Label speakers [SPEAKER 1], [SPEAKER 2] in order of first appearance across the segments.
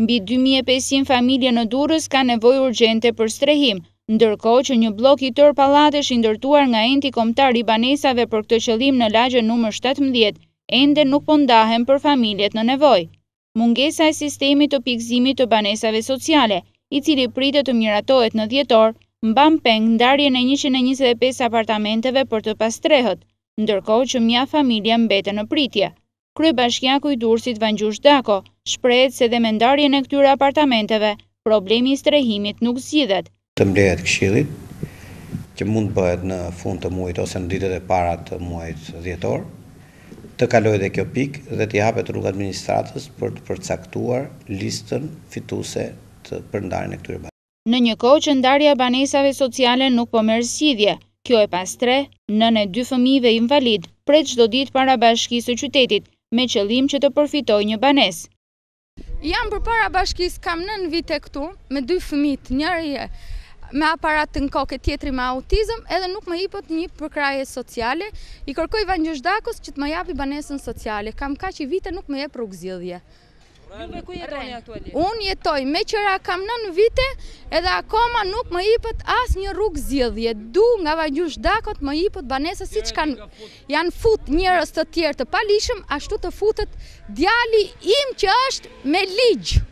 [SPEAKER 1] Mbi 2500 familje në durës ka nevoj urgente për strehim, ndërko që një blok i tërë palate shindërtuar ndërtuar nga enti komtar i banesave për këtë qëllim në lagje nëmër 17, ende nuk pondahem për familjet në nevoj. Mungesa e sistemi të pikzimi të banesave sociale, i cili pritë të miratojt në djetor, mbam peng ndarje në 125 apartamenteve për të pastrehët, ndërko që mja familja mbetë në pritja. Kry bashkja kujdursit Vangjush dako, shprejt se dhe me ndarjen e këtyre apartamenteve, problemi i strehimit nuk zhidhet.
[SPEAKER 2] Të mblejet këshilit, që mund bëhet në fund të muajt ose në ditet e parat të muajt djetor, të kaloj dhe kjo pik dhe t'i hapet rrugë administratës për të përcaktuar listën fituse të përndarje e këtyre banesave.
[SPEAKER 1] Në një kohë që ndarja banesave sociale nuk po mërë zhidhje, kjo e pas tre, nëne dy fëmive invalid, prej qdo dit para bashkisë të qytetit, me qëllim që të përfitoj një banesë.
[SPEAKER 3] Jam për para bashkis, kam nën vite këtu, me dy fëmit, njëri me aparat të koke, tjetëri me autizm, edhe nuk me hipot një përkraje sociale, i kërkoj vanjëshdakus që të me japi banesën sociale, kam ka që vite nuk me jep rukëzidhje
[SPEAKER 1] jetoni
[SPEAKER 3] Unë jetoj me qëra kam nën vite edhe akoma nuk më ipët as një rrugë zjedhje. Du nga vajgjush dakot më ipët banese si që kanë janë fut njërës të tjerë të palishëm, ashtu të futët djali im
[SPEAKER 1] që është me ligjë.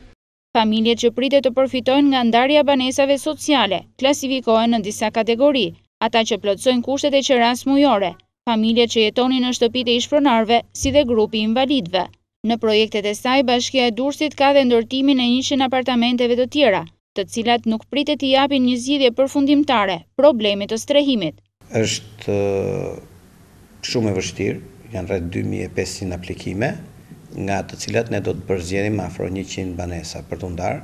[SPEAKER 1] Familjet që prite të përfitojnë nga ndarja banesave sociale, klasifikohen në disa kategori, ata që plëtsojnë kushtet e qëras mujore, familjet që jetoni në shtëpite ishpronarve, si dhe grupi invalidve. Në projektet e saj, bashkja e dursit ka dhe ndërtimin e njëshin apartamenteve të tjera, të cilat nuk pritet të japin një zhjidhje përfundimtare, problemit të strehimit.
[SPEAKER 2] Êshtë shumë e vështirë, janë rrëtë 2500 aplikime, nga të cilat ne do të përzjerim afro 100 banesa për të ndarë,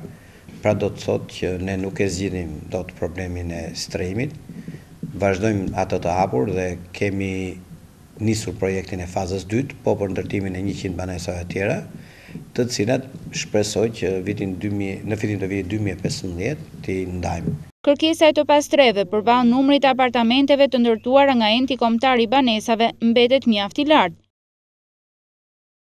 [SPEAKER 2] pra do të thotë që ne nuk e zhjidhim do të problemin e strehimit, vazhdojmë atë të hapur dhe kemi nisur projektin e fazës 2, po për ndërtimin e 100 banesave të tjera, të cilat shpresoj që vitin 2000, në fillim të vitit 2015 ti ndajmë.
[SPEAKER 1] Kërkesa e të pastreve përballë numrit apartamenteve të ndërtuara nga enti kombëtar i banesave mbetet mjaft i lartë.